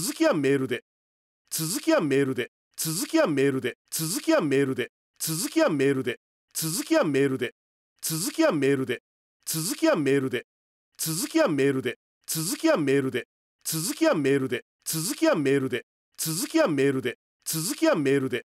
続きはメールで続きはメールで続きはメールで続きはメールで続きはメールで続きはメールで続きはメールで続きはメールで続きはメールで続きはメールで続きはメールで続きはメールで続きはメールで続きはメールで